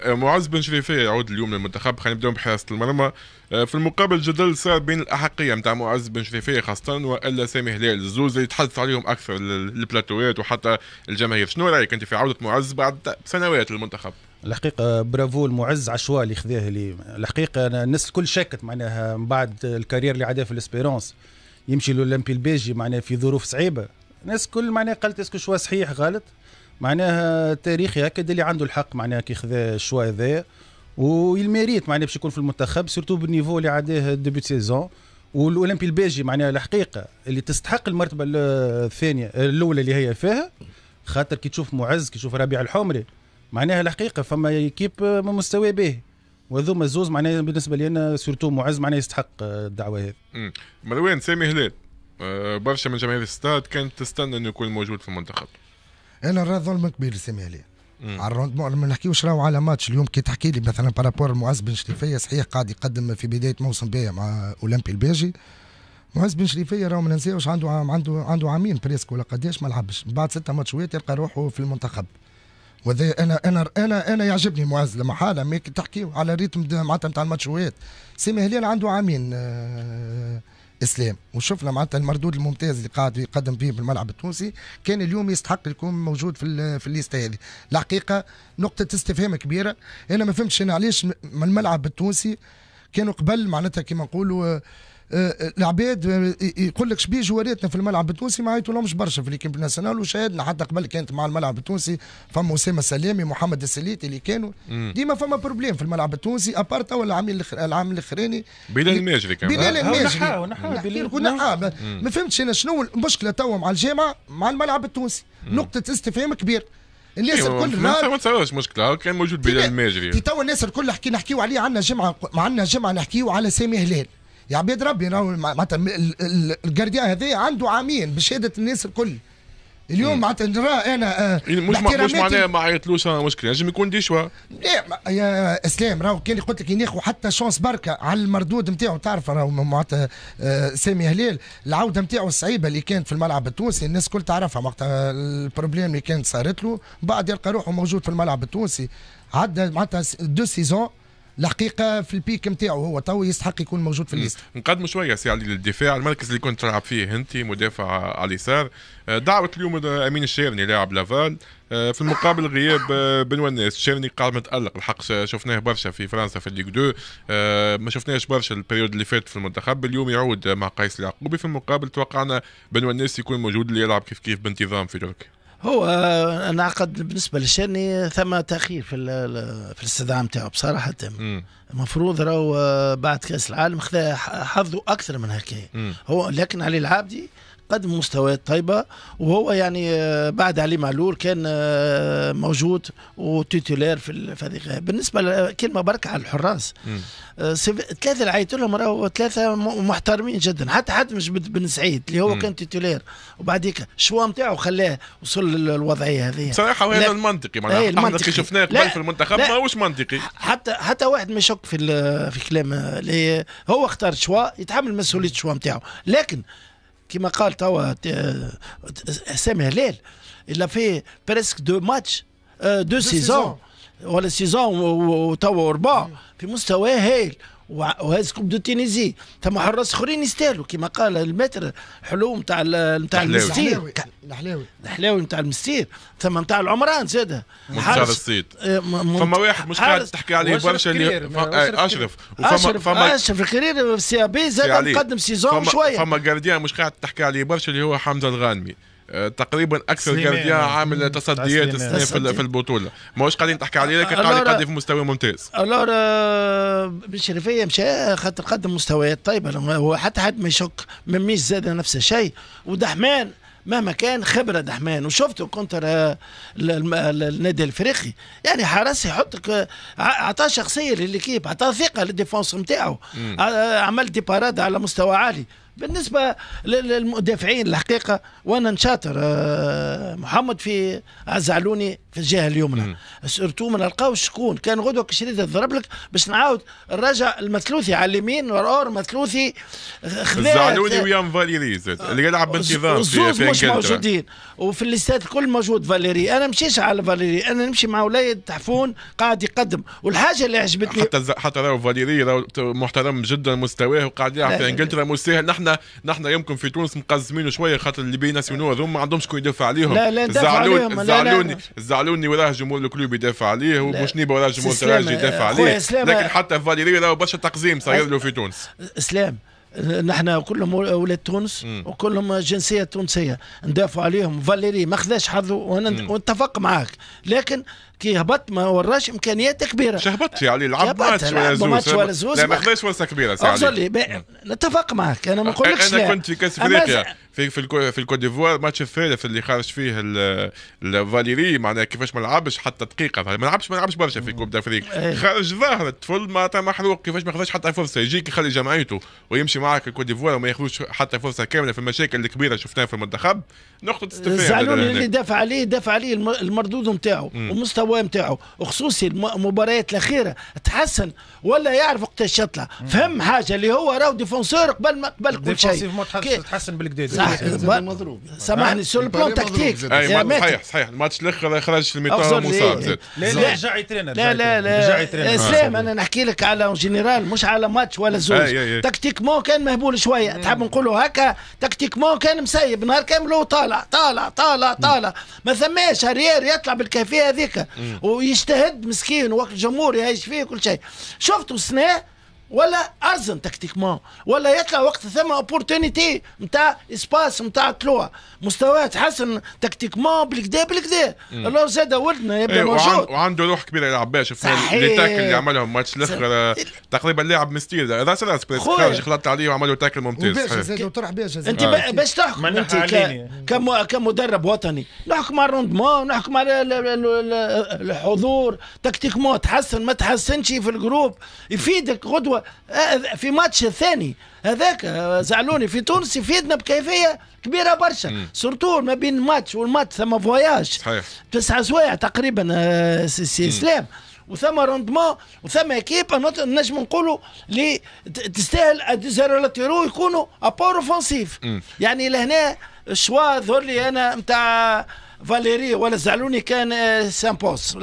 آه، معز بن شريفية يعود اليوم للمنتخب خلينا نبداو بحراسة المرمى آه، في المقابل جدل صار بين الأحقية نتاع معز بن شريفية خاصة وإلا سامي هلال الزوز اللي تحدث عليهم أكثر البلاتوات وحتى الجماهير شنو رأيك أنت في عودة معز بعد سنوات للمنتخب؟ الحقيقة برافو المعز عشواء اللي خذاه لي الحقيقة أنا الناس الكل شكت معناها من بعد الكارير اللي عداه في الاسبيرونس يمشي للأولمبي البيجي معناها في ظروف صعيبة الناس الكل معناها قالت اسكو شوا صحيح غلط معناها تاريخي هكا اللي عنده الحق معناها كي خذا الشوا هذا والميريت معناها باش يكون في المنتخب سيرتو بالنيفو اللي عداه ديبي سيزون والاولمبي الباجي معناها الحقيقه اللي تستحق المرتبه الثانيه الاولى اللي هي فيها خاطر كي تشوف معز كي تشوف ربيع الحمري معناها الحقيقه فما كيب من مستوى به وهذوما الزوز معناها بالنسبه لي انا سورتو معز معناها يستحق الدعوه هذه مروان سامي هلال آه، برشا من جماهير الستاد كانت تستنى انه يكون موجود في المنتخب انا راه ظلم كبير سامي عليه على الروندمون ما نحكيوش راهو على ماتش اليوم كي تحكي لي مثلا بارابور معز بن شريفيه صحيح قاعد يقدم في بدايه موسم باهي مع اولمبي الباجي معز بن شريفيه راهو ما ننساوش عنده عنده عنده عامين بريسك ولا قداش ما لعبش بعد ستة ماتشات يلقى روحه في المنتخب وذا انا انا انا انا يعجبني معز لما حاله ما تحكي على ريتم معناتها نتاع الماتشوات سامي هلال عنده عامين آه اسلام وشفنا معناتها المردود الممتاز اللي قاعد يقدم فيه بالملعب التونسي كان اليوم يستحق يكون موجود في في الليسته هذه الحقيقه نقطه استفهام كبيره انا ما فهمتش انا علاش من الملعب التونسي كانوا قبل معناتها كما نقولوا العباد آه، يقول لك شبيه جواريتنا في الملعب التونسي ما عيطولهمش برشا في ليكيب ناسيونال وشاهدنا حتى قبل كانت مع الملعب التونسي فما اسامه سلامي محمد السليتي اللي كانوا ديما فما بروبليم في الملعب التونسي ابارتا ولا العامل العام الاخراني بلال الماجري كان بلال الماجري نحاو ما فهمتش انا شنو المشكله توا مع الجامعه مع الملعب التونسي نقطه استفهام كبيره الناس أيوة، الكل ما تصورش مشكله كان موجود بلال الماجري توا الناس الكل حكي نحكيو عليه عندنا جمعه عندنا جمعه نحكيو على سامي هلال يا عبيد ربي نعم، معناتها الجارديان هذايا عنده عامين بشهاده الناس الكل اليوم معناتها نرى انا آه، إيه، مش مش معناها ما عيطلوش آه، مشكل لازم يكون دي شوا يا اسلام راهو كان قلت لك يناخذوا حتى شونس بركه على المردود نتاعو تعرف راهو معناتها آه، سامي هلال العوده نتاعو الصعيبه اللي كانت في الملعب التونسي الناس الكل تعرفها وقتها البروبليم اللي كانت صارت له بعد يلقى روحه موجود في الملعب التونسي عدى معناتها دو سيزون الحقيقه في البيك نتاعو هو تو يستحق يكون موجود في الليست نقدموا شويه سي علي للدفاع المركز اللي كنت تلعب فيه انت مدافع على اليسار آه، دعوه اليوم امين الشيرني لاعب لافال آه، في المقابل غياب آه، بنو الناس الشيرني قاعد متالق الحق شفناه برشا في فرنسا في الليغ 2 ما شفناهش برشا البريود اللي فات في المنتخب اليوم يعود مع قيس العقوبي في المقابل توقعنا بنو الناس يكون موجود اللي يلعب كيف كيف بانتظام في تركيا هو انا عقد بالنسبه للشاني ثم تاخير في في الاستدعاء نتاعو بصراحه المفروض راهو بعد كاس العالم خذا حظه اكثر من هكايا هو لكن علي العابدي قدم مستويات طيبه وهو يعني آه، بعد علي معلول كان آه، موجود وتيتولير في هذه بالنسبه كلمه بركه على الحراس آه، ثلاثه اللي لهم راهو ثلاثه محترمين جدا حتى حتى مش بن سعيد اللي هو كان تيتولير وبعد هيك نتاعو خلاه وصل للوضعيه هذه بصراحه هذا المنطقي معناها المنطقي إيه، كي شفناه قبل في المنتخب ماهوش منطقي حتى حتى واحد ما يشك في في كلام اللي هو اختار شوا يتحمل مسؤوليه شوا نتاعو لكن كيما قال توا حسام هلال الا في بريسك دو ماتش دو سيزون ولا سيزون وتوا ربع في مستوى هايل وهازكم دو تينيزي ثم حراس اخرين يستاهلوا كما قال المتر حلو نتاع نتاع المستير الحلاوي الحلاوي نتاع المستير ثم نتاع العمران زاد منتخب الصيد آه، فما واحد مش قاعد تحكي عليه برشا اللي اشرف اشرف آه، اشرف الكرير سي بي زاد مقدم سيزون شويه فما جارديان مش قاعد تحكي عليه برشا اللي هو حمزه الغانمي آه، تقريبا اكثر جارديا عامل آه، تصديات السنه في, البطوله ماهوش قاعدين تحكي عليه لكن آه، قاعد يقدم في مستوى ممتاز الور بن شريفيه مشى خاطر قدم مستويات طيبه هو حتى حد ما يشك مميش زاد نفس الشيء ودحمان مهما كان خبره دحمان وشفته كونتر النادي الافريقي يعني حرس يحطك اعطاه شخصيه للكيب اعطاه ثقه للديفونس نتاعو عمل دي على مستوى عالي بالنسبه للمدافعين الحقيقه وانا نشاطر آه، محمد في عزعلوني في الجهه اليمنى سرتو ما نلقاوش شكون كان غدوه كشريت ضرب لك باش نعاود الرجاء المثلوثي على اليمين اور مثلوثي الزعلوني آه، ويان فاليري اللي يلعب بانتظام في مش موجودين وفي الليستات الكل موجود فاليري انا مشيش على فاليري انا نمشي مع ولايه تحفون قاعد يقدم والحاجه اللي عجبتني حتى حتى راهو فاليري راهو محترم جدا مستواه وقاعد يلعب في انجلترا مستاهل نحن نحن يمكن في تونس مقزمين شويه خاطر اللي بي ناسيونو هذوما ما عندهمش شكون يدافع عليهم لا لا الزعلوني الزعلوني علوني وراه جمهور الكلوب يدافع عليه وبوشنيبه وراه جمهور الترجي يدافع عليه لكن حتى فاليري راه برشا تقزيم صاير له في تونس اسلام نحن كلهم اولاد تونس وكلهم جنسيه تونسيه ندافعوا عليهم فاليري ما خذاش حظه ونتفق معاك لكن كي هبط ما وراش امكانيات كبيره شو يا علي لعب ماتش ولا زوز ولا لا ما خذاش فرصه كبيره سي علي نتفق معاك انا ما نقولكش انا كنت في كاس افريقيا في في في الكوت ديفوار الماتش الثالث اللي خرج فيه الفاليري معناها كيفاش ما لعبش حتى دقيقه ما لعبش ما لعبش برشا في كوب دافريك إيه. خرج ظاهر الطفل معناتها محروق كيفاش ما خذاش حتى فرصه يجيك يخلي جمعيته ويمشي معك الكوت ديفوار وما ياخذوش حتى فرصه كامله في المشاكل الكبيره شفناها في المنتخب نقطه استفهام زعلون اللي يعني. دافع عليه دافع عليه المردود نتاعو ومستواه نتاعو وخصوصي المباريات الاخيره تحسن ولا يعرف وقت يطلع فهم حاجه اللي هو راهو ديفونسور قبل ما قبل كل شيء ديفونسيفمون تحسن بالكدا مضروب سامحني سو البلان تكتيك صحيح صحيح الماتش الاخر خرج في الميطار مصاب لا لا رجع يترينا لا لا لا اسلام انا نحكي لك على جنرال مش على ماتش ولا آه، زوج تكتيك مو كان مهبول شويه تحب نقولوا هكا تكتيك مو كان مسيب نهار كامل هو طالع طالع طالع طالع ما ثماش هريار يطلع بالكيفيه هذيك ويجتهد مسكين وقت الجمهور يعيش فيه كل شيء شفتوا سنه ولا ارزن تكتيكمون ولا يطلع وقت ثم اوبورتونيتي نتاع اسباس نتاع طلوع مستواه تحسن تكتيكمون بالكدا بالكدا لو زاد ولدنا يبدا ايه موجود وعنده روح كبيره يلعب بها شفنا لي تاكل اللي عملهم ماتش الاخر آه، تقريبا لاعب مستير راس راس خرج خلطت عليه وعملوا تاكل ممتاز زاد وطرح بها انت آه. باش تحكم انت كمدرب وطني نحكم على الروندمون نحكم على الحضور تكتيكمون تحسن ما تحسنش في الجروب يفيدك غدوه أه، في ماتش الثاني هذاك أه، زعلوني في تونس يفيدنا بكيفيه كبيره برشا سورتو ما بين ماتش والماتش ثم فواياج تسعة سوايع تقريبا أه، سي, اسلام وثم روندمون وثم كيب نجم نقولوا اللي تستاهل ديزيرولاتيرو يكونوا ابور اوفونسيف يعني لهنا الشوا ظهر لي انا نتاع فاليري ولا زعلوني كان سامبوس